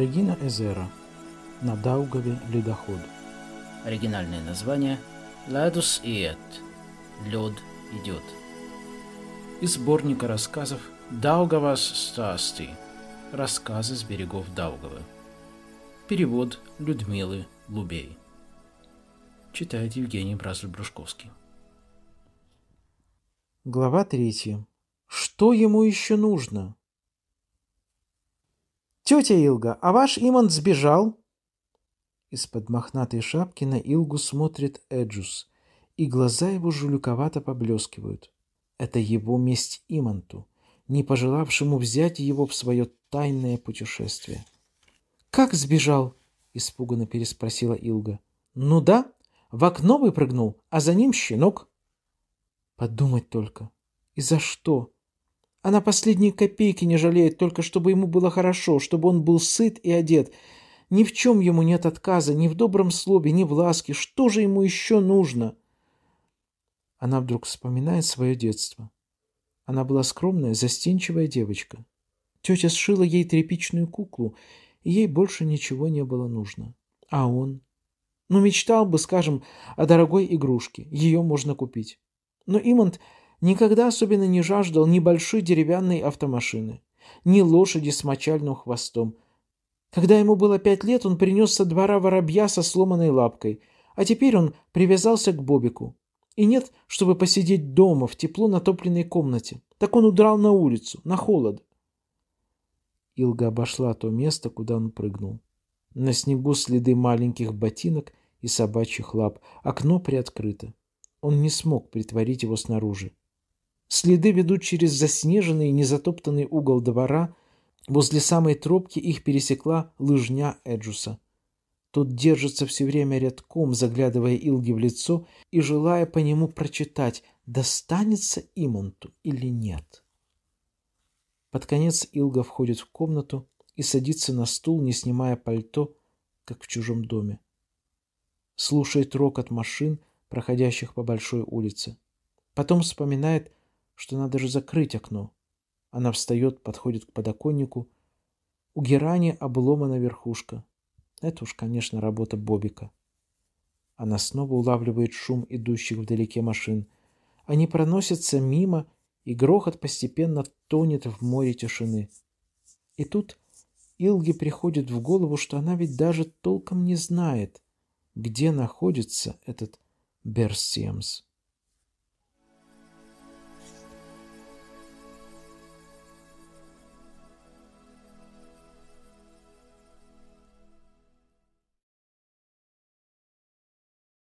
Регина Эзера на Даугаве ледоход. Оригинальное название «Ладус иет» – «Лед идет». Из сборника рассказов «Даугавас Стасти» – «Рассказы с берегов Даугавы». Перевод Людмилы Лубей. Читает Евгений Бразль-Брушковский. Глава третья. Что ему еще нужно? «Тетя Илга, а ваш Иман сбежал?» Из-под мохнатой шапки на Илгу смотрит Эджус, и глаза его жулюковато поблескивают. Это его месть Иманту, не пожелавшему взять его в свое тайное путешествие. «Как сбежал?» — испуганно переспросила Илга. «Ну да, в окно выпрыгнул, а за ним щенок». «Подумать только, и за что?» Она последние копейки не жалеет, только чтобы ему было хорошо, чтобы он был сыт и одет. Ни в чем ему нет отказа, ни в добром слове, ни в ласке. Что же ему еще нужно? Она вдруг вспоминает свое детство. Она была скромная, застенчивая девочка. Тетя сшила ей тряпичную куклу, и ей больше ничего не было нужно. А он? Ну, мечтал бы, скажем, о дорогой игрушке. Ее можно купить. Но Имонт никогда особенно не жаждал ни большой деревянной автомашины, ни лошади с мочальным хвостом. Когда ему было пять лет, он принес со двора воробья со сломанной лапкой, а теперь он привязался к Бобику. И нет, чтобы посидеть дома в тепло натопленной комнате. Так он удрал на улицу, на холод. Илга обошла то место, куда он прыгнул. На снегу следы маленьких ботинок и собачьих лап. Окно приоткрыто. Он не смог притворить его снаружи. Следы ведут через заснеженный и незатоптанный угол двора. Возле самой тропки их пересекла лыжня Эджуса. Тот держится все время рядком, заглядывая Илге в лицо и желая по нему прочитать, достанется Имонту или нет. Под конец Илга входит в комнату и садится на стул, не снимая пальто, как в чужом доме. Слушает рокот машин, проходящих по большой улице. Потом вспоминает, что надо же закрыть окно. Она встает, подходит к подоконнику. У герани обломана верхушка. Это уж, конечно, работа Бобика. Она снова улавливает шум идущих вдалеке машин. Они проносятся мимо, и грохот постепенно тонет в море тишины. И тут Илге приходит в голову, что она ведь даже толком не знает, где находится этот Берсемс.